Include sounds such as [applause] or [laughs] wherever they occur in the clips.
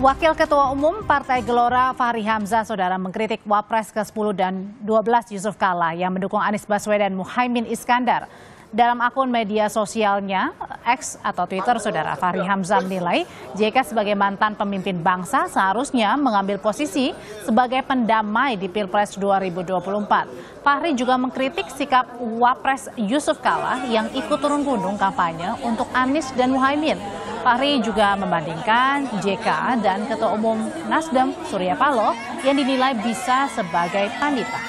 Wakil Ketua Umum Partai Gelora Fahri Hamzah saudara mengkritik Wapres ke-10 dan 12 Yusuf Kala yang mendukung Anies Baswedan Muhaimin Iskandar. Dalam akun media sosialnya, X atau Twitter, saudara Fahri Hamzah menilai JK sebagai mantan pemimpin bangsa seharusnya mengambil posisi sebagai pendamai di Pilpres 2024. Fahri juga mengkritik sikap Wapres Yusuf Kala yang ikut turun gunung kampanye untuk Anies dan Muhaimin. Fahri juga membandingkan JK dan Ketua Umum Nasdem Surya Paloh yang dinilai bisa sebagai pandita.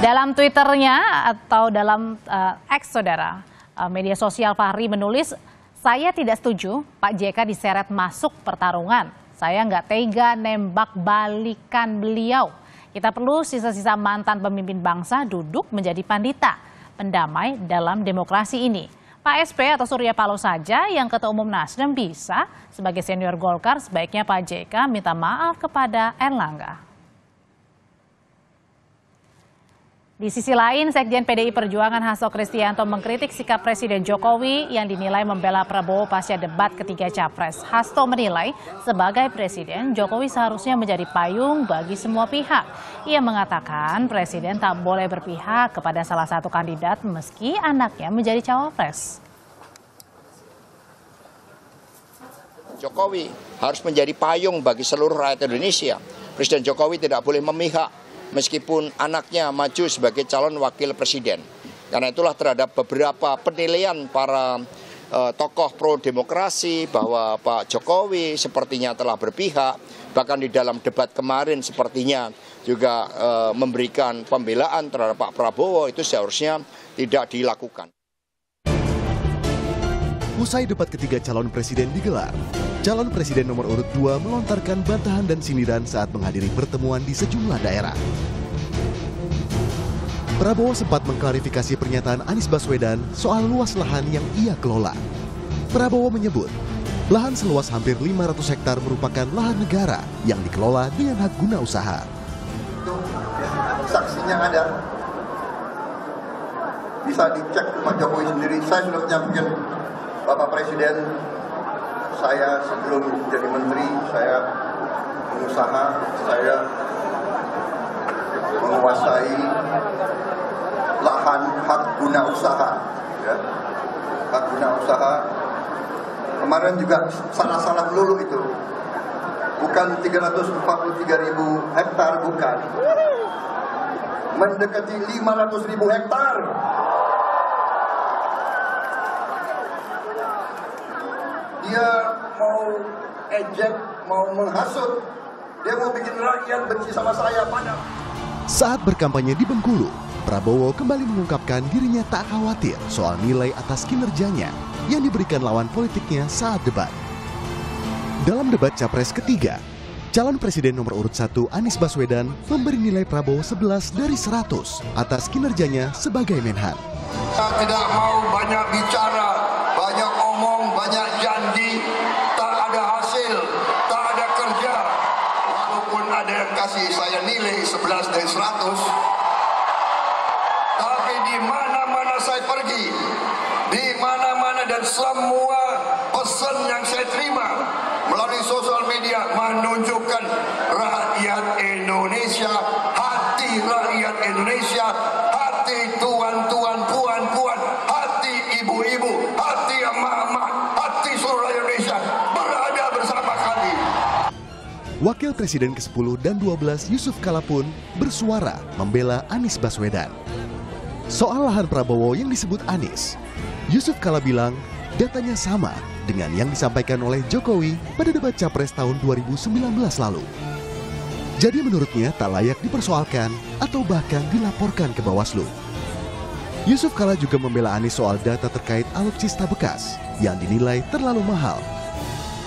Dalam Twitternya atau dalam uh, eh, ex saudara uh, media sosial Fahri menulis, saya tidak setuju Pak JK diseret masuk pertarungan. Saya nggak tega nembak balikan beliau. Kita perlu sisa-sisa mantan pemimpin bangsa duduk menjadi pandita pendamai dalam demokrasi ini. Pak SP atau Surya Paloh saja yang ketua umum Nasdem bisa sebagai senior Golkar sebaiknya Pak JK minta maaf kepada Erlangga. Di sisi lain, Sekjen PDI Perjuangan Hasto Kristianto mengkritik sikap Presiden Jokowi yang dinilai membela Prabowo pasca debat ketiga capres. Hasto menilai sebagai Presiden, Jokowi seharusnya menjadi payung bagi semua pihak. Ia mengatakan Presiden tak boleh berpihak kepada salah satu kandidat meski anaknya menjadi cawapres. Jokowi harus menjadi payung bagi seluruh rakyat Indonesia. Presiden Jokowi tidak boleh memihak meskipun anaknya maju sebagai calon wakil presiden. Karena itulah terhadap beberapa penilaian para eh, tokoh pro demokrasi bahwa Pak Jokowi sepertinya telah berpihak, bahkan di dalam debat kemarin sepertinya juga eh, memberikan pembelaan terhadap Pak Prabowo itu seharusnya tidak dilakukan. Usai debat ketiga calon presiden digelar, calon presiden nomor urut 2 melontarkan bantahan dan sindiran saat menghadiri pertemuan di sejumlah daerah. Prabowo sempat mengklarifikasi pernyataan Anies Baswedan soal luas lahan yang ia kelola. Prabowo menyebut, lahan seluas hampir 500 hektar merupakan lahan negara yang dikelola dengan hak guna usaha. saksinya ada. Bisa dicek Pak Jokowi sendiri, saya sudah menyampaikan Bapak Presiden, saya sebelum jadi menteri, saya pengusaha, saya menguasai lahan hak guna usaha. Ya. Hak guna usaha kemarin juga salah-salah melulu itu. Bukan 343 ribu hektar, bukan. Mendekati 500 ribu hektar. dia mau ejek, mau menghasut, dia mau bikin rakyat benci sama saya pada. Saat berkampanye di Bengkulu, Prabowo kembali mengungkapkan dirinya tak khawatir soal nilai atas kinerjanya yang diberikan lawan politiknya saat debat. Dalam debat capres ketiga, calon presiden nomor urut satu Anies Baswedan memberi nilai Prabowo 11 dari 100 atas kinerjanya sebagai Menhan. Saya tidak mau banyak bicara di mana-mana dan semua pesan yang saya terima melalui sosial media menunjukkan rakyat Indonesia, hati rakyat Indonesia, hati tuan-tuan, puan-puan, hati ibu-ibu, hati emak-emak, hati seluruh rakyat Indonesia berada bersama kami. Wakil Presiden ke-10 dan 12 Yusuf Kala pun bersuara membela Anies Baswedan. Soal lahan Prabowo yang disebut Anies, Yusuf Kala bilang datanya sama dengan yang disampaikan oleh Jokowi pada debat Capres tahun 2019 lalu. Jadi menurutnya tak layak dipersoalkan atau bahkan dilaporkan ke Bawaslu. Yusuf Kala juga membela Anies soal data terkait alutsista bekas yang dinilai terlalu mahal.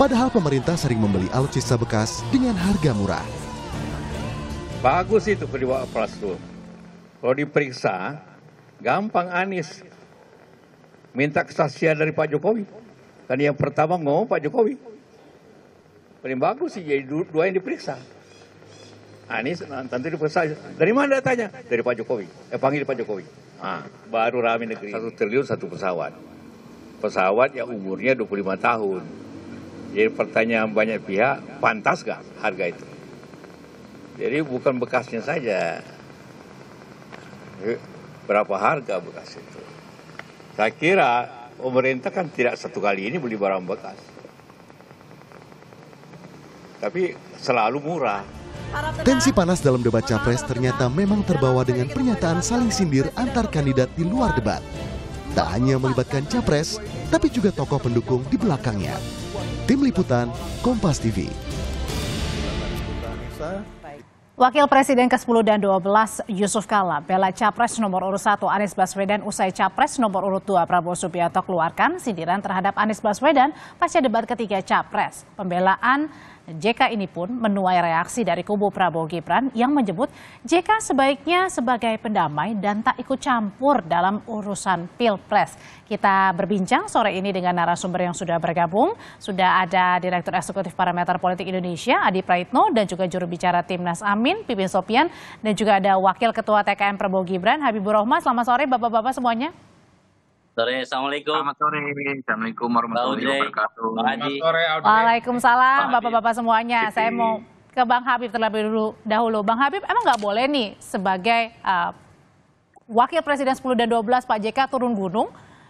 Padahal pemerintah sering membeli alutsista bekas dengan harga murah. Bagus itu kedua Bawaslu. Kalau diperiksa, Gampang Anies. Minta kesaksian dari Pak Jokowi. Kan yang pertama ngomong Pak Jokowi. Paling bagus sih jadi dua yang diperiksa. Anies nah, nanti diperiksa. Dari mana datanya? Dari Pak Jokowi. Eh panggil Pak Jokowi. Nah, baru rame negeri. Satu triliun satu pesawat. Pesawat yang umurnya 25 tahun. Jadi pertanyaan banyak pihak, pantas gak harga itu? Jadi bukan bekasnya saja. Eh, berapa harga bekas itu. Saya kira pemerintah kan tidak satu kali ini beli barang bekas. Tapi selalu murah. Tensi panas dalam debat capres ternyata memang terbawa dengan pernyataan saling sindir antar kandidat di luar debat. Tak hanya melibatkan capres, tapi juga tokoh pendukung di belakangnya. Tim Liputan, Kompas TV. Wakil Presiden ke-10 dan 12 Yusuf Kala bela Capres nomor urut 1 Anies Baswedan usai Capres nomor urut 2 Prabowo Subianto keluarkan sindiran terhadap Anies Baswedan pasca debat ketiga Capres. Pembelaan JK ini pun menuai reaksi dari kubu Prabowo Gibran yang menyebut JK sebaiknya sebagai pendamai dan tak ikut campur dalam urusan Pilpres. Kita berbincang sore ini dengan narasumber yang sudah bergabung. Sudah ada Direktur Eksekutif Parameter Politik Indonesia Adi Praitno dan juga juru bicara Timnas Amin Pipin Sopian dan juga ada Wakil Ketua TKM Prabowo Gibran Habibur Rahman. Selamat sore Bapak-bapak semuanya sore. Assalamualaikum. Selamat sore. Assalamualaikum warahmatullahi wabarakatuh. Selamat sore, Waalaikumsalam, bapak-bapak semuanya. Saya mau ke Bang Habib terlebih dulu. Dahulu, Bang Habib, emang nggak boleh nih sebagai uh, Wakil Presiden 10 dan 12 Pak JK turun gunung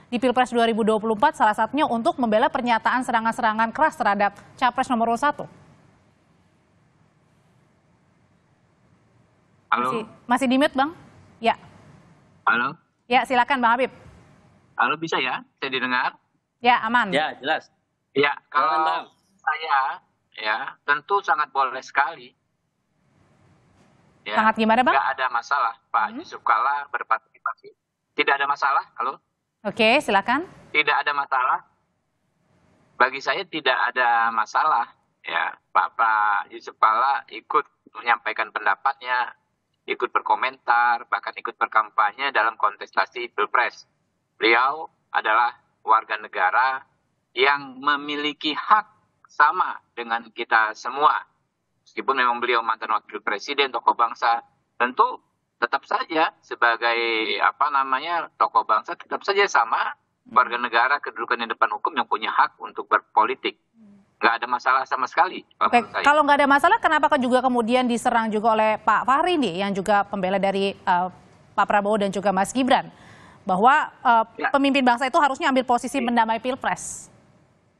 di Pilpres 2024 salah satunya untuk membela pernyataan serangan-serangan keras terhadap Capres nomor satu. Halo. Masih, masih di mute, Bang? Ya. Halo. Ya, silakan Bang Habib. Halo bisa ya? Saya didengar? Ya, aman. Ya, jelas. Ya, kalau aman, saya ya tentu sangat boleh sekali. Ya, sangat gimana bang? Tidak ada masalah Pak hmm? Yusuf Kala berpartisipasi. Tidak ada masalah, halo? Oke, silakan. Tidak ada masalah. Bagi saya tidak ada masalah ya Pak Pak Yusuf Kala ikut menyampaikan pendapatnya, ikut berkomentar, bahkan ikut berkampanye dalam kontestasi pilpres. Beliau adalah warga negara yang memiliki hak sama dengan kita semua. Meskipun memang beliau mantan wakil presiden, tokoh bangsa, tentu tetap saja sebagai apa namanya tokoh bangsa tetap saja sama warga negara kedudukan di depan hukum yang punya hak untuk berpolitik nggak ada masalah sama sekali. Oke, saya. kalau nggak ada masalah, kenapa juga kemudian diserang juga oleh Pak Fahri nih, yang juga pembela dari uh, Pak Prabowo dan juga Mas Gibran? bahwa uh, ya. pemimpin bangsa itu harusnya ambil posisi iya. mendamai pilpres.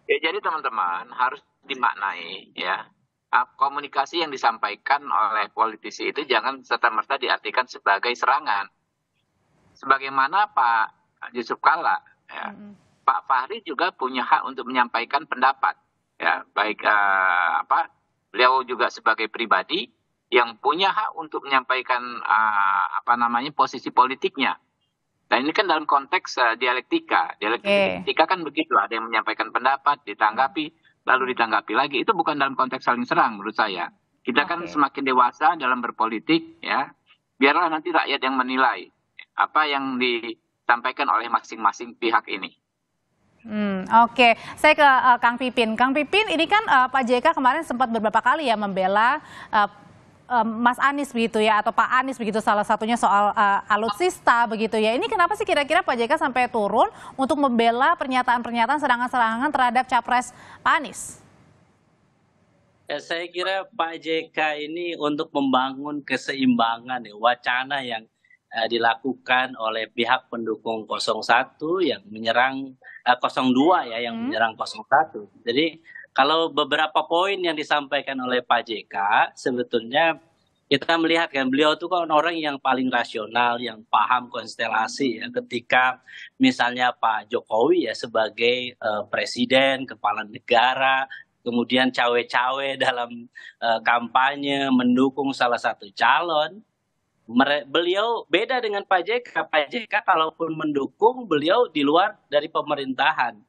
Ya jadi teman-teman harus dimaknai ya ah, komunikasi yang disampaikan oleh politisi itu jangan serta merta diartikan sebagai serangan. Sebagaimana Pak Yusuf Kalla, ya, -hmm. Pak Fahri juga punya hak untuk menyampaikan pendapat, ya baik uh, apa beliau juga sebagai pribadi yang punya hak untuk menyampaikan uh, apa namanya posisi politiknya Nah ini kan dalam konteks uh, dialektika, dialektika eh. kan begitu ada yang menyampaikan pendapat ditanggapi lalu ditanggapi lagi itu bukan dalam konteks saling serang menurut saya. Kita okay. kan semakin dewasa dalam berpolitik ya biarlah nanti rakyat yang menilai apa yang disampaikan oleh masing-masing pihak ini. Hmm, Oke, okay. saya ke uh, Kang Pipin. Kang Pipin, ini kan uh, Pak JK kemarin sempat beberapa kali ya membela uh, Mas Anies begitu ya atau Pak Anies begitu salah satunya soal uh, alutsista begitu ya. Ini kenapa sih kira-kira Pak JK sampai turun untuk membela pernyataan-pernyataan serangan-serangan terhadap capres Pak Anies? Ya, saya kira Pak JK ini untuk membangun keseimbangan ya, wacana yang uh, dilakukan oleh pihak pendukung 01 yang menyerang uh, eh, 02 ya yang hmm. menyerang 01. Jadi kalau beberapa poin yang disampaikan oleh Pak JK sebetulnya kita melihat kan beliau itu kan orang yang paling rasional, yang paham konstelasi ya ketika misalnya Pak Jokowi ya sebagai uh, presiden, kepala negara, kemudian cawe-cawe [laughs] dalam uh, kampanye mendukung salah satu calon. beliau beda dengan Pak JK. Pak JK kalaupun mendukung, beliau di luar dari pemerintahan.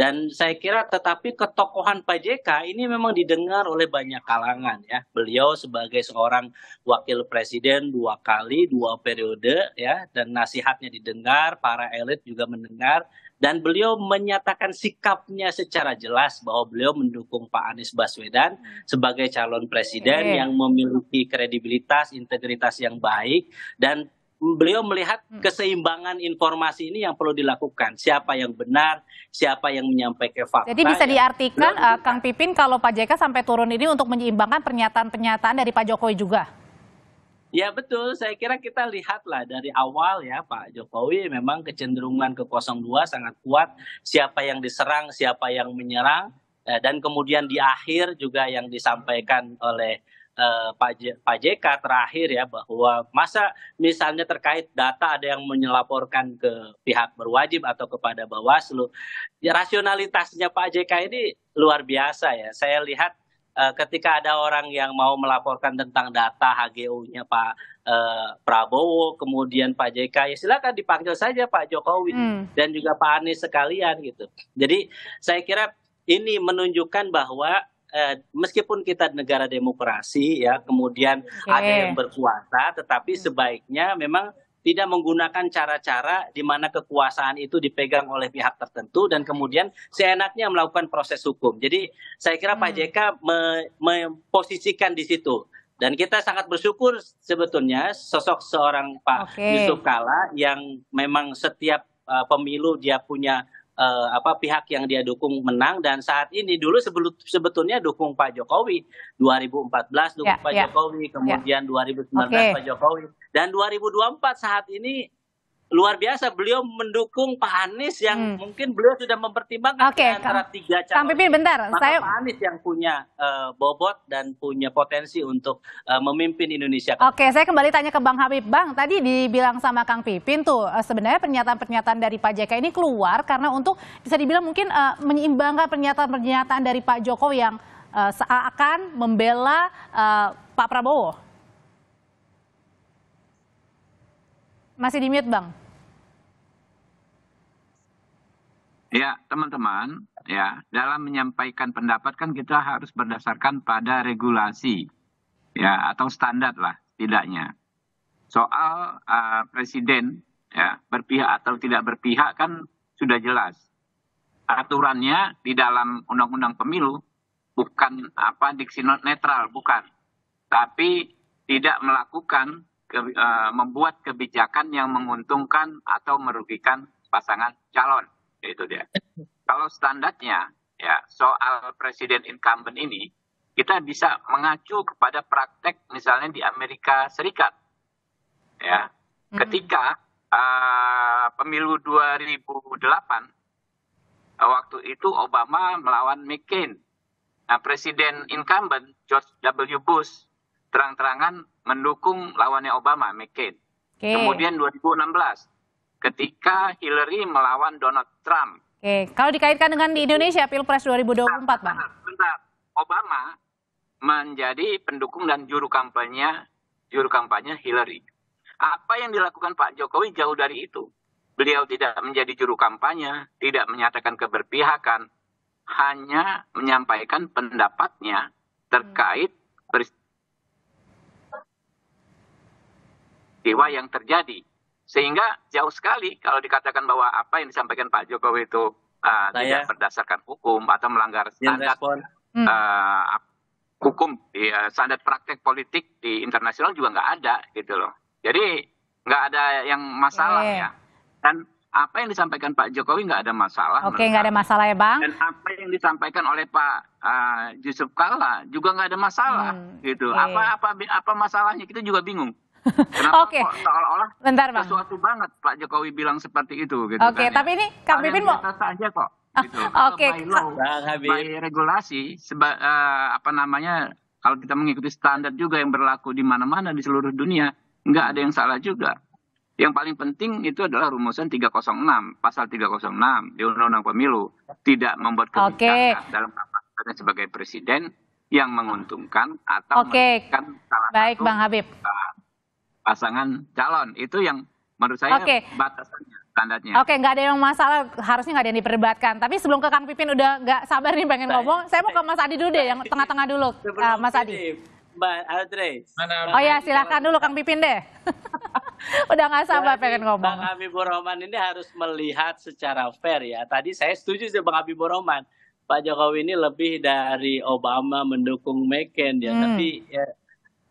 Dan saya kira tetapi ketokohan Pak JK ini memang didengar oleh banyak kalangan ya. Beliau sebagai seorang wakil presiden dua kali, dua periode ya dan nasihatnya didengar, para elit juga mendengar dan beliau menyatakan sikapnya secara jelas bahwa beliau mendukung Pak Anies Baswedan sebagai calon presiden yang memiliki kredibilitas, integritas yang baik dan beliau melihat hmm. keseimbangan informasi ini yang perlu dilakukan. Siapa yang benar, siapa yang menyampaikan fakta. Jadi bisa diartikan uh, Kang Pipin kalau Pak JK sampai turun ini untuk menyeimbangkan pernyataan-pernyataan dari Pak Jokowi juga? Ya betul, saya kira kita lihatlah dari awal ya Pak Jokowi memang kecenderungan ke 02 sangat kuat. Siapa yang diserang, siapa yang menyerang. Eh, dan kemudian di akhir juga yang disampaikan oleh pak Pak JK terakhir ya bahwa masa misalnya terkait data ada yang menyelaporkan ke pihak berwajib atau kepada Bawaslu ya rasionalitasnya Pak JK ini luar biasa ya saya lihat eh, ketika ada orang yang mau melaporkan tentang data HGU-nya Pak eh, Prabowo kemudian Pak JK ya silakan dipanggil saja Pak Jokowi hmm. dan juga Pak Anies sekalian gitu jadi saya kira ini menunjukkan bahwa eh, meskipun kita negara demokrasi ya, kemudian okay. ada yang berkuasa, tetapi hmm. sebaiknya memang tidak menggunakan cara-cara di mana kekuasaan itu dipegang oleh pihak tertentu dan kemudian seenaknya melakukan proses hukum. Jadi saya kira hmm. Pak JK memposisikan di situ. Dan kita sangat bersyukur sebetulnya sosok seorang Pak okay. Yusuf Kala yang memang setiap uh, pemilu dia punya Eh, apa pihak yang dia dukung menang dan saat ini dulu sebelum sebetulnya dukung Pak Jokowi 2014 dukung yeah, Pak yeah. Jokowi kemudian yeah. 2019 okay. Pak Jokowi dan 2024 saat ini luar biasa beliau mendukung Pak Anies yang hmm. mungkin beliau sudah mempertimbangkan okay, antara tiga calon. Kang bentar, Maka saya Pak Anies yang punya uh, bobot dan punya potensi untuk uh, memimpin Indonesia. Oke, okay, saya kembali tanya ke Bang Habib. Bang, tadi dibilang sama Kang Pipin tuh eh, sebenarnya pernyataan-pernyataan dari Pak JK ini keluar karena untuk bisa dibilang mungkin uh, menyeimbangkan pernyataan-pernyataan dari Pak Jokowi yang uh, seakan membela uh, Pak Prabowo. Masih di mute, Bang. Ya, teman-teman, ya, dalam menyampaikan pendapat kan kita harus berdasarkan pada regulasi ya atau standar lah tidaknya. Soal uh, presiden ya berpihak atau tidak berpihak kan sudah jelas. Aturannya di dalam undang-undang pemilu bukan apa diksi netral bukan, tapi tidak melakukan ke, uh, membuat kebijakan yang menguntungkan atau merugikan pasangan calon itu dia kalau standarnya ya soal presiden incumbent ini kita bisa mengacu kepada praktek misalnya di Amerika Serikat ya hmm ketika uh, pemilu 2008 eh, waktu itu Obama melawan McCain nah presiden incumbent George W Bush terang-terangan mendukung lawannya Obama, McCain. Okay. Kemudian 2016 ketika Hillary melawan Donald Trump. Oke, kalau dikaitkan dengan di Indonesia Pilpres 2024, Bang. Obama menjadi pendukung dan juru kampanye juru kampanye Hillary. Apa yang dilakukan Pak Jokowi jauh dari itu. Beliau tidak menjadi juru kampanye, tidak menyatakan keberpihakan, hanya menyampaikan pendapatnya terkait hmm. peristiwa dewa yang terjadi. Sehingga jauh sekali kalau dikatakan bahwa apa yang disampaikan Pak Jokowi itu uh, tidak berdasarkan hukum atau melanggar standar uh, hukum, ya, standar praktek politik di internasional juga nggak ada gitu loh. Jadi nggak ada yang masalah yeah. ya. Dan apa yang disampaikan Pak Jokowi nggak ada masalah. Oke, nggak ada masalah ya Bang. Dan apa yang disampaikan oleh Pak uh, Yusuf Kalla juga nggak ada masalah hmm, gitu. Apa-apa apa masalahnya kita juga bingung. Oke. okay. seolah-olah Bentar, Bang. sesuatu banget Pak Jokowi bilang seperti itu gitu Oke, okay, kan, ya? tapi ya. ini Kang Pipin mau saja kok. Ah, gitu. Oke. Okay. by, by regulasi seba, uh, apa namanya kalau kita mengikuti standar juga yang berlaku di mana-mana di seluruh dunia, nggak ada yang salah juga. Yang paling penting itu adalah rumusan 306, pasal 306 di Undang-Undang Pemilu tidak membuat kebijakan okay. dalam kapasitasnya sebagai presiden yang menguntungkan atau okay. merugikan salah Baik, satu Bang Habib. Uh, pasangan calon itu yang menurut saya okay. batasannya standarnya. Oke, okay, nggak ada yang masalah, harusnya nggak ada yang diperdebatkan. Tapi sebelum ke Kang Pipin udah nggak sabar nih pengen saya, ngomong, saya mau ke Mas Adi dulu deh, yang tengah-tengah dulu, uh, Mas Adi. Mbak Aldres. Oh ya, silahkan dulu Kang Pipin deh. [laughs] udah nggak sabar Jadi, pengen ngomong. Bang Habibur Rahman ini harus melihat secara fair ya. Tadi saya setuju sih Bang Habibur Rahman. Pak Jokowi ini lebih dari Obama mendukung McCain ya, hmm. tapi ya,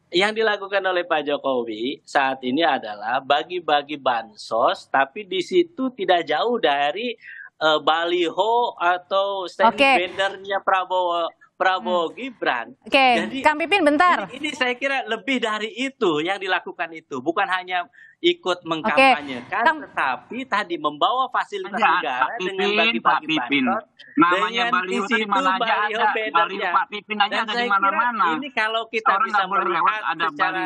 yang dilakukan oleh Pak Jokowi saat ini adalah bagi-bagi bansos, tapi di situ tidak jauh dari uh, baliho atau standbendernya okay. Prabowo Prabowo hmm. Gibran. Oke, okay. Jadi, Kang Pipin bentar. Ini, ini saya kira lebih dari itu yang dilakukan itu, bukan hanya ikut mengkampanyekan, okay. tetapi tadi membawa fasilitas Enggak, iya, negara Pak dengan bagi-bagi Pak Pipin. Namanya baliho di mana aja ada, baliho Pak Pipin aja Dan ada di mana-mana. Ini kalau kita Orang bisa melihat ada secara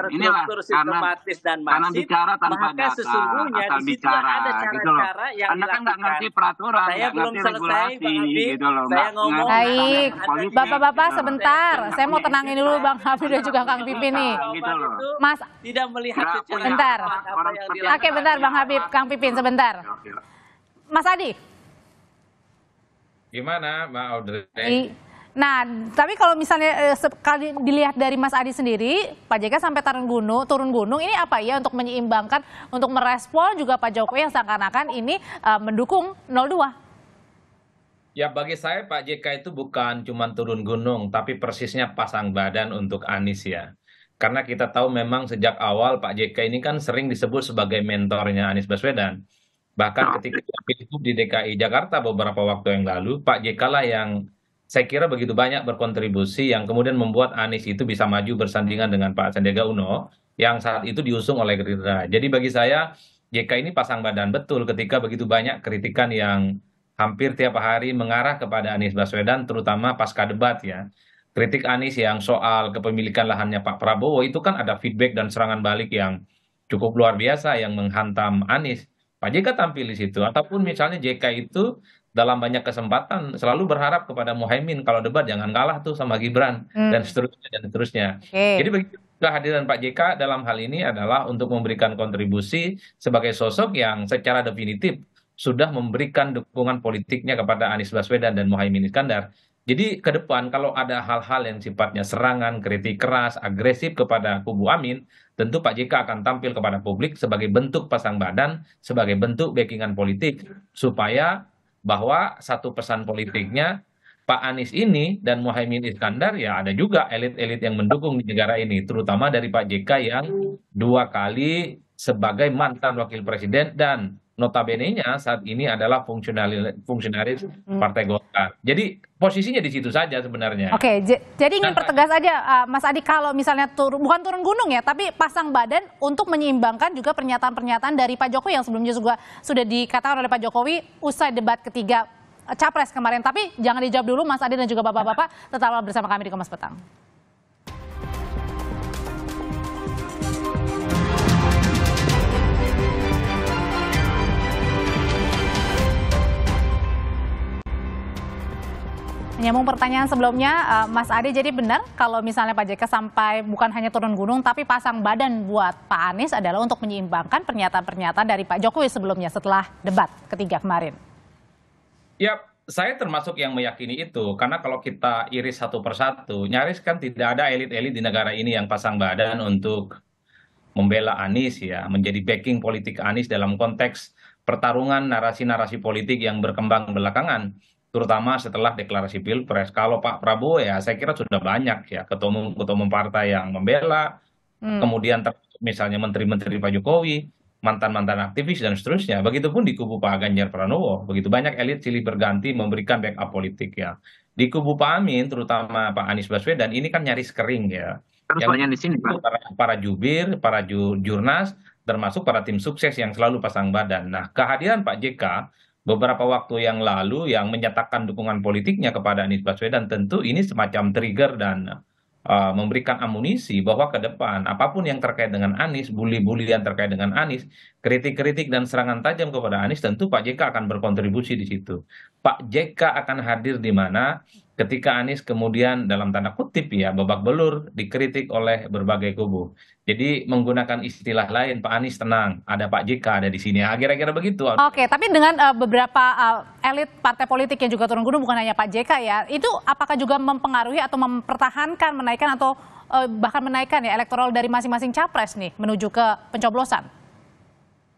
terstruktur, sistematis karena, dan masif, karena bicara tanpa maka data, sesungguhnya di situ bicara, ada gitu cara-cara gitu yang Anda kan nggak ngerti peraturan, saya belum ngerti regulasi, selesai, gitu loh. Saya ngomong, baik, bapak-bapak gitu sebentar, saya mau tenangin dulu Bang Habib dan juga Kang Pipin nih. Gitu Mas, tidak melihat secara sebentar. Oke, bentar Bang Habib, Kang Pipin sebentar. Mas Adi. Gimana Mbak Audrey? Nah, tapi kalau misalnya eh, sekali dilihat dari Mas Adi sendiri, Pak JK sampai turun gunung, turun gunung ini apa ya untuk menyeimbangkan, untuk merespon juga Pak Jokowi yang seakan-akan ini uh, mendukung 02. Ya bagi saya Pak JK itu bukan cuma turun gunung, tapi persisnya pasang badan untuk Anies ya karena kita tahu memang sejak awal Pak JK ini kan sering disebut sebagai mentornya Anies Baswedan. Bahkan ketika pilgub di DKI Jakarta beberapa waktu yang lalu, Pak JK lah yang saya kira begitu banyak berkontribusi yang kemudian membuat Anies itu bisa maju bersandingan dengan Pak Sandiaga Uno yang saat itu diusung oleh Gerindra. Jadi bagi saya JK ini pasang badan betul ketika begitu banyak kritikan yang hampir tiap hari mengarah kepada Anies Baswedan terutama pasca debat ya kritik anies yang soal kepemilikan lahannya pak prabowo itu kan ada feedback dan serangan balik yang cukup luar biasa yang menghantam anies pak jk tampil di situ ataupun misalnya jk itu dalam banyak kesempatan selalu berharap kepada Mohaimin kalau debat jangan kalah tuh sama Gibran hmm. dan seterusnya dan seterusnya. Okay. Jadi begitu kehadiran Pak JK dalam hal ini adalah untuk memberikan kontribusi sebagai sosok yang secara definitif sudah memberikan dukungan politiknya kepada Anies Baswedan dan Mohaimin Iskandar jadi ke depan kalau ada hal-hal yang sifatnya serangan kritik keras agresif kepada kubu amin tentu pak jk akan tampil kepada publik sebagai bentuk pasang badan sebagai bentuk backingan politik supaya bahwa satu pesan politiknya Pak Anies ini dan Muhaymin Iskandar ya ada juga elit-elit yang mendukung di negara ini terutama dari Pak JK yang dua kali sebagai mantan wakil presiden dan Notabene nya saat ini adalah fungsionalis fungsionaris partai golkar jadi posisinya di situ saja sebenarnya oke jadi ingin nah, nah. pertegas aja uh, mas adi kalau misalnya turun bukan turun gunung ya tapi pasang badan untuk menyeimbangkan juga pernyataan-pernyataan dari pak jokowi yang sebelumnya juga sudah dikatakan oleh pak jokowi usai debat ketiga eh, capres kemarin tapi jangan dijawab dulu mas adi dan juga bapak-bapak tetaplah bersama kami di Komas petang Menyambung pertanyaan sebelumnya, uh, Mas Ade jadi benar kalau misalnya Pak JK sampai bukan hanya turun gunung tapi pasang badan buat Pak Anies adalah untuk menyeimbangkan pernyataan-pernyataan dari Pak Jokowi sebelumnya setelah debat ketiga kemarin. yep. Ya, saya termasuk yang meyakini itu karena kalau kita iris satu persatu, nyaris kan tidak ada elit-elit di negara ini yang pasang badan untuk membela Anies ya, menjadi backing politik Anies dalam konteks pertarungan narasi-narasi politik yang berkembang belakangan terutama setelah deklarasi pilpres. Kalau Pak Prabowo ya saya kira sudah banyak ya ketua umum ketua umum partai yang membela, hmm. kemudian misalnya menteri-menteri Pak Jokowi, mantan-mantan aktivis dan seterusnya. Begitupun di kubu Pak Ganjar Pranowo, begitu banyak elit silih berganti memberikan backup politik ya. Di kubu Pak Amin, terutama Pak Anies Baswedan, ini kan nyaris kering ya. Terus yang di sini Pak. Para, para jubir, para ju, jurnas, termasuk para tim sukses yang selalu pasang badan. Nah, kehadiran Pak JK beberapa waktu yang lalu yang menyatakan dukungan politiknya kepada anies baswedan tentu ini semacam trigger dan uh, memberikan amunisi bahwa ke depan apapun yang terkait dengan anies bully bully yang terkait dengan anies kritik-kritik dan serangan tajam kepada Anies tentu Pak JK akan berkontribusi di situ. Pak JK akan hadir di mana ketika Anies kemudian dalam tanda kutip ya babak belur dikritik oleh berbagai kubu. Jadi menggunakan istilah lain Pak Anies tenang, ada Pak JK ada di sini. Ah, kira-kira begitu. Oke, tapi dengan uh, beberapa uh, elit partai politik yang juga turun gunung bukan hanya Pak JK ya, itu apakah juga mempengaruhi atau mempertahankan menaikkan atau uh, bahkan menaikkan ya elektoral dari masing-masing capres nih menuju ke pencoblosan?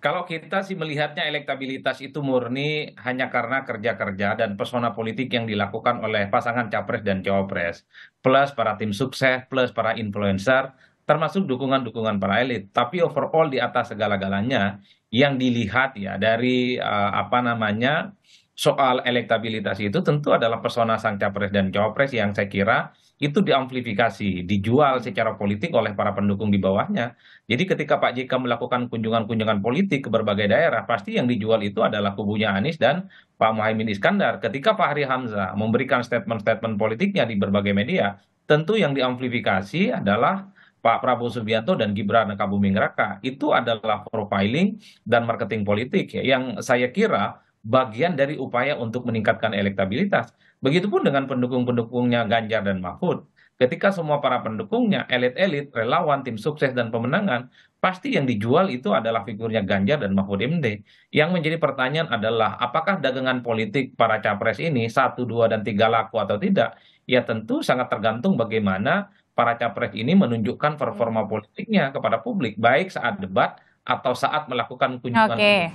kalau kita sih melihatnya elektabilitas itu murni hanya karena kerja kerja dan persona politik yang dilakukan oleh pasangan capres dan cawapres, plus para tim sukses, plus para influencer, termasuk dukungan-dukungan para elit. Tapi overall di atas segala-galanya yang dilihat ya dari uh, apa namanya soal elektabilitas itu tentu adalah persona sang capres dan cawapres yang saya kira itu diamplifikasi dijual secara politik oleh para pendukung di bawahnya jadi ketika pak jk melakukan kunjungan kunjungan politik ke berbagai daerah pasti yang dijual itu adalah kubunya anies dan pak muhaymin iskandar ketika Pak Hari hamzah memberikan statement statement politiknya di berbagai media tentu yang diamplifikasi adalah Pak Prabowo Subianto dan Gibran Rakabuming Raka itu adalah profiling dan marketing politik yang saya kira bagian dari upaya untuk meningkatkan elektabilitas. Begitupun dengan pendukung-pendukungnya Ganjar dan Mahfud. Ketika semua para pendukungnya, elit-elit, relawan, tim sukses, dan pemenangan, pasti yang dijual itu adalah figurnya Ganjar dan Mahfud MD. Yang menjadi pertanyaan adalah apakah dagangan politik para capres ini satu, dua, dan tiga laku atau tidak? Ya tentu sangat tergantung bagaimana para capres ini menunjukkan performa hmm. politiknya kepada publik, baik saat debat atau saat melakukan kunjungan. Okay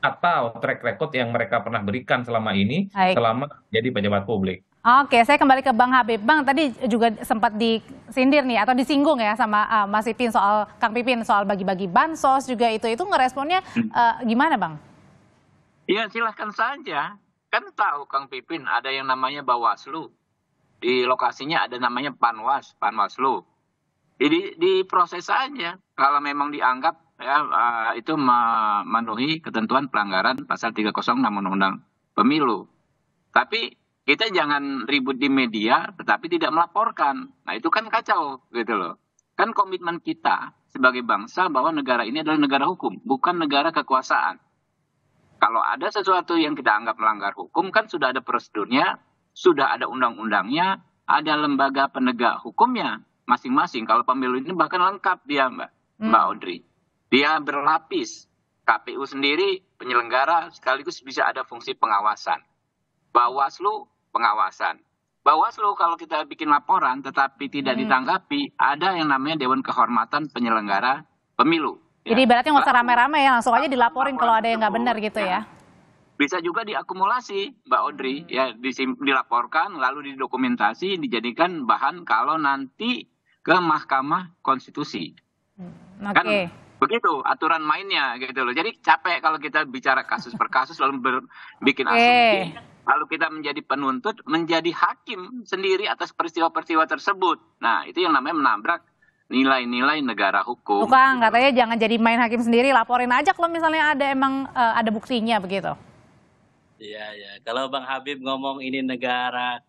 atau track record yang mereka pernah berikan selama ini Baik. selama jadi pejabat publik. Oke, saya kembali ke Bang Habib. Bang, tadi juga sempat disindir nih atau disinggung ya sama uh, Mas Pipin soal Kang Pipin soal bagi-bagi bansos juga itu itu ngeresponnya uh, gimana, Bang? Iya, silahkan saja. Kan tahu Kang Pipin ada yang namanya Bawaslu. Di lokasinya ada namanya Panwas, Panwaslu. Jadi proses saja. Kalau memang dianggap ya eh, itu memenuhi ketentuan pelanggaran pasal 306 Undang-Undang Pemilu. Tapi kita jangan ribut di media tetapi tidak melaporkan. Nah, itu kan kacau gitu loh. Kan komitmen kita sebagai bangsa bahwa negara ini adalah negara hukum, bukan negara kekuasaan. Kalau ada sesuatu yang kita anggap melanggar hukum kan sudah ada prosedurnya, sudah ada undang-undangnya, ada lembaga penegak hukumnya masing-masing. Kalau pemilu ini bahkan lengkap dia, Mbak, hmm. Mbak Audrey dia berlapis. KPU sendiri penyelenggara sekaligus bisa ada fungsi pengawasan. Bawaslu pengawasan. Bawaslu kalau kita bikin laporan tetapi tidak hmm. ditanggapi, ada yang namanya Dewan Kehormatan Penyelenggara Pemilu. Ya. Jadi ya. ibaratnya nggak usah rame-rame ya, langsung aja dilaporin kalau ada yang nggak benar gitu ya. ya. Bisa juga diakumulasi, Mbak Audrey, hmm. ya dilaporkan lalu didokumentasi dijadikan bahan kalau nanti ke Mahkamah Konstitusi. Hmm. Okay. Kan begitu aturan mainnya gitu loh. Jadi capek kalau kita bicara kasus per kasus lalu ber, bikin asumsi. Lalu kita menjadi penuntut, menjadi hakim sendiri atas peristiwa-peristiwa tersebut. Nah, itu yang namanya menabrak nilai-nilai negara hukum. Bukan, gitu. katanya jangan jadi main hakim sendiri, laporin aja kalau misalnya ada emang uh, ada buktinya begitu. Iya, iya Kalau Bang Habib ngomong ini negara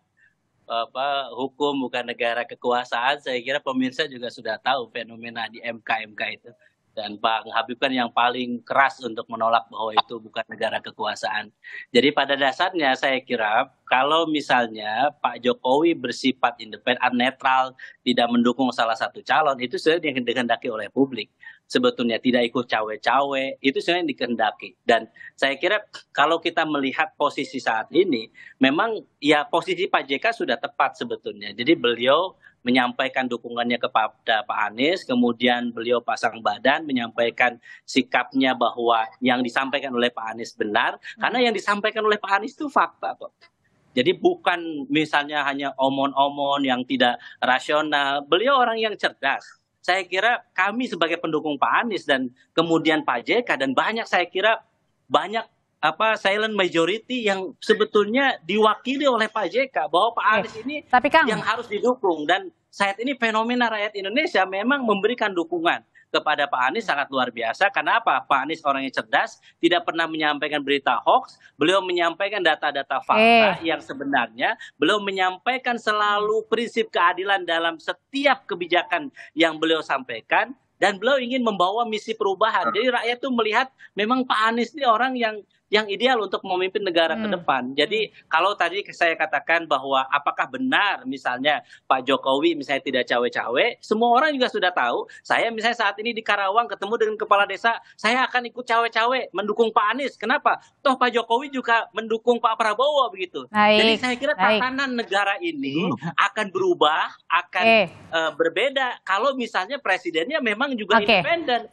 apa hukum bukan negara kekuasaan, saya kira pemirsa juga sudah tahu fenomena di MK MK itu dan Bang Habib kan yang paling keras untuk menolak bahwa itu bukan negara kekuasaan. Jadi pada dasarnya saya kira kalau misalnya Pak Jokowi bersifat independen, netral, tidak mendukung salah satu calon, itu sudah dikehendaki oleh publik sebetulnya tidak ikut cawe-cawe itu sebenarnya yang dikehendaki dan saya kira kalau kita melihat posisi saat ini memang ya posisi Pak JK sudah tepat sebetulnya jadi beliau menyampaikan dukungannya kepada Pak Anies kemudian beliau pasang badan menyampaikan sikapnya bahwa yang disampaikan oleh Pak Anies benar hmm. karena yang disampaikan oleh Pak Anies itu fakta kok jadi bukan misalnya hanya omon-omon yang tidak rasional beliau orang yang cerdas saya kira kami sebagai pendukung Pak Anies dan kemudian Pak JK dan banyak saya kira banyak apa silent majority yang sebetulnya diwakili oleh Pak JK bahwa Pak Anies ini Tapi Kang, yang harus didukung dan saat ini fenomena rakyat Indonesia memang memberikan dukungan kepada Pak Anies sangat luar biasa. Karena apa? Pak Anies orangnya cerdas, tidak pernah menyampaikan berita hoax, beliau menyampaikan data-data fakta eh. yang sebenarnya, beliau menyampaikan selalu prinsip keadilan dalam setiap kebijakan yang beliau sampaikan dan beliau ingin membawa misi perubahan. Jadi rakyat tuh melihat memang Pak Anies ini orang yang yang ideal untuk memimpin negara hmm. ke depan. Jadi hmm. kalau tadi saya katakan bahwa apakah benar misalnya Pak Jokowi misalnya tidak cawe-cawe, semua orang juga sudah tahu. Saya misalnya saat ini di Karawang ketemu dengan kepala desa, saya akan ikut cawe-cawe mendukung Pak Anies. Kenapa? Toh Pak Jokowi juga mendukung Pak Prabowo begitu. Jadi saya kira tatanan negara ini hmm. akan berubah, akan eh. uh, berbeda kalau misalnya presidennya memang juga okay. independen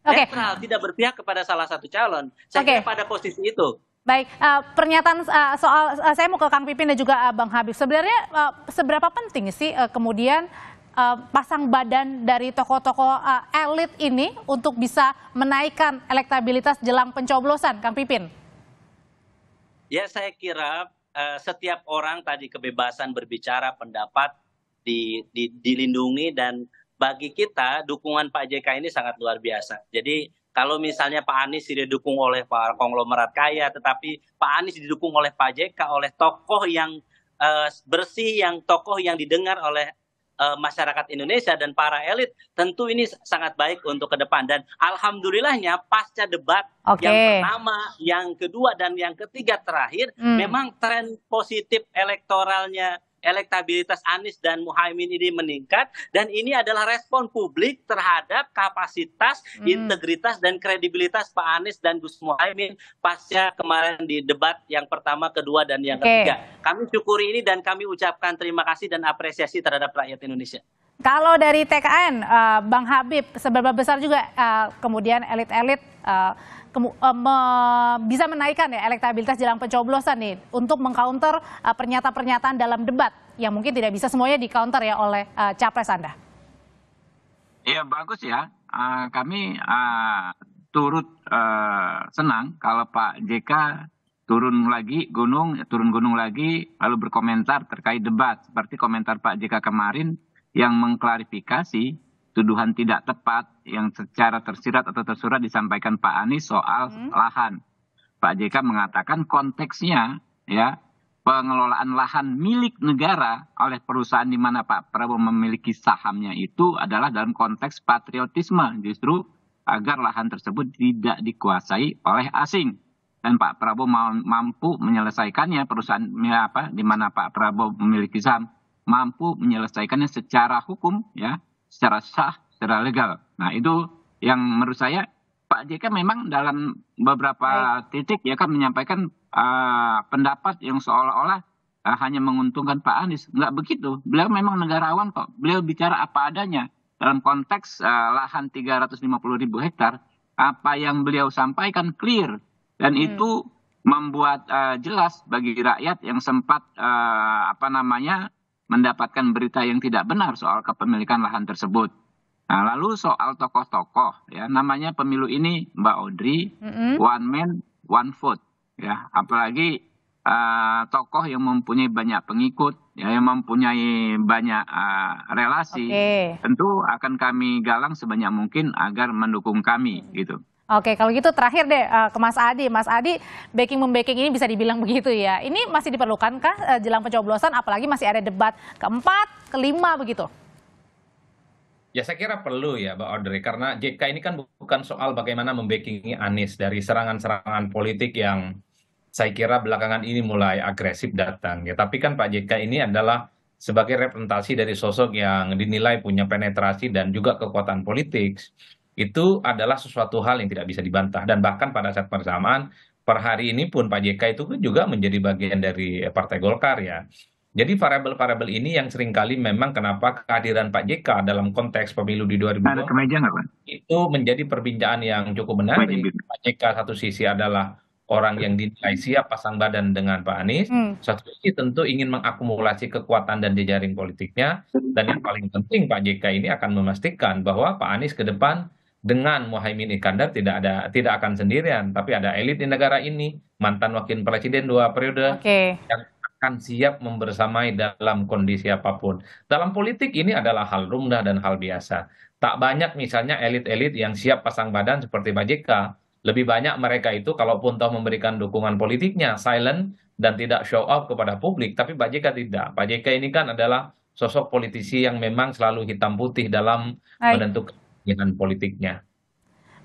Okay. Netral, tidak berpihak kepada salah satu calon. Saya okay. pada posisi itu. Baik, uh, pernyataan uh, soal uh, saya mau ke Kang Pipin dan juga uh, Bang Habib. Sebenarnya uh, seberapa penting sih uh, kemudian uh, pasang badan dari tokoh-tokoh uh, elit ini untuk bisa menaikkan elektabilitas jelang pencoblosan, Kang Pipin? Ya, saya kira uh, setiap orang tadi kebebasan berbicara pendapat di, di, dilindungi dan bagi kita dukungan Pak JK ini sangat luar biasa. Jadi kalau misalnya Pak Anies didukung oleh Pak konglomerat kaya, tetapi Pak Anies didukung oleh Pak JK, oleh tokoh yang uh, bersih, yang tokoh yang didengar oleh uh, masyarakat Indonesia dan para elit, tentu ini sangat baik untuk ke depan. Dan alhamdulillahnya pasca debat okay. yang pertama, yang kedua dan yang ketiga terakhir, hmm. memang tren positif elektoralnya elektabilitas Anies dan Muhaimin ini meningkat dan ini adalah respon publik terhadap kapasitas, hmm. integritas dan kredibilitas Pak Anies dan Gus Muhaimin pasca kemarin di debat yang pertama, kedua dan yang okay. ketiga. Kami syukuri ini dan kami ucapkan terima kasih dan apresiasi terhadap rakyat Indonesia. Kalau dari TKN, uh, eh, Bang Habib seberapa besar juga uh, kemudian elit-elit eh, Eh, bisa menaikkan ya elektabilitas jelang pencoblosan nih untuk mengcounter eh, pernyataan-pernyataan dalam debat yang mungkin tidak bisa semuanya di ya oleh uh, capres Anda. Iya bagus ya. Uh, kami uh, turut uh, senang kalau Pak JK turun lagi gunung, turun gunung lagi lalu berkomentar terkait debat seperti komentar Pak JK kemarin yang mengklarifikasi tuduhan tidak tepat yang secara tersirat atau tersurat disampaikan Pak Anies soal hmm. lahan. Pak JK mengatakan konteksnya ya pengelolaan lahan milik negara oleh perusahaan di mana Pak Prabowo memiliki sahamnya itu adalah dalam konteks patriotisme justru agar lahan tersebut tidak dikuasai oleh asing dan Pak Prabowo mampu menyelesaikannya perusahaan ya, apa di mana Pak Prabowo memiliki saham mampu menyelesaikannya secara hukum ya secara sah, secara legal. Nah itu yang menurut saya Pak JK memang dalam beberapa Baik. titik ya kan menyampaikan uh, pendapat yang seolah-olah uh, hanya menguntungkan Pak Anies. Enggak begitu. Beliau memang negarawan kok. Beliau bicara apa adanya dalam konteks uh, lahan 350 ribu hektar. Apa yang beliau sampaikan clear dan hmm. itu membuat uh, jelas bagi rakyat yang sempat uh, apa namanya mendapatkan berita yang tidak benar soal kepemilikan lahan tersebut. Nah, lalu soal tokoh-tokoh ya namanya pemilu ini Mbak Audrey mm-hmm. one man one vote ya apalagi uh, tokoh yang mempunyai banyak pengikut ya yang mempunyai banyak uh, relasi okay. tentu akan kami galang sebanyak mungkin agar mendukung kami gitu. Oke, kalau gitu terakhir deh eh, ke Mas Adi. Mas Adi, backing membacking ini bisa dibilang [laughs] begitu ya. Ini masih diperlukankah kah eh, jelang pencoblosan apalagi masih ada debat keempat, kelima begitu? Ya saya kira perlu ya Mbak Audrey karena JK ini kan bukan soal bagaimana membackingi Anies dari serangan-serangan politik yang saya kira belakangan ini mulai agresif datang ya. Tapi kan Pak JK ini adalah sebagai representasi dari sosok yang dinilai punya penetrasi dan juga kekuatan politik itu adalah sesuatu hal yang tidak bisa dibantah dan bahkan pada saat persamaan per hari ini pun pak jk itu juga menjadi bagian dari eh, partai golkar ya jadi variabel variabel ini yang seringkali memang kenapa kehadiran Pak JK dalam konteks pemilu di 2020 itu menjadi perbincangan yang cukup menarik. Gitu. Pak JK satu sisi adalah orang yang dinilai siap pasang badan dengan Pak Anies, hmm. satu sisi tentu ingin mengakumulasi kekuatan dan jejaring politiknya, dan yang paling penting Pak JK ini akan memastikan bahwa Pak Anies ke depan dengan Mohaimin Iskandar tidak ada tidak akan sendirian, tapi ada elit di negara ini, mantan wakil presiden dua periode okay. yang akan siap membersamai dalam kondisi apapun. Dalam politik ini adalah hal rumdah dan hal biasa. Tak banyak misalnya elit-elit yang siap pasang badan seperti Pak JK. Lebih banyak mereka itu kalaupun toh memberikan dukungan politiknya silent dan tidak show up kepada publik, tapi Pak JK tidak. Pak JK ini kan adalah sosok politisi yang memang selalu hitam putih dalam Hai. menentukan keinginan politiknya.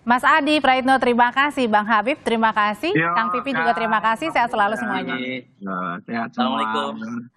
Mas Adi, Praitno terima kasih, Bang Habib terima kasih, Yo, ya, Kang Pipi juga terima kasih, sehat selalu semuanya. Yo, nah, sehat Assalamualaikum.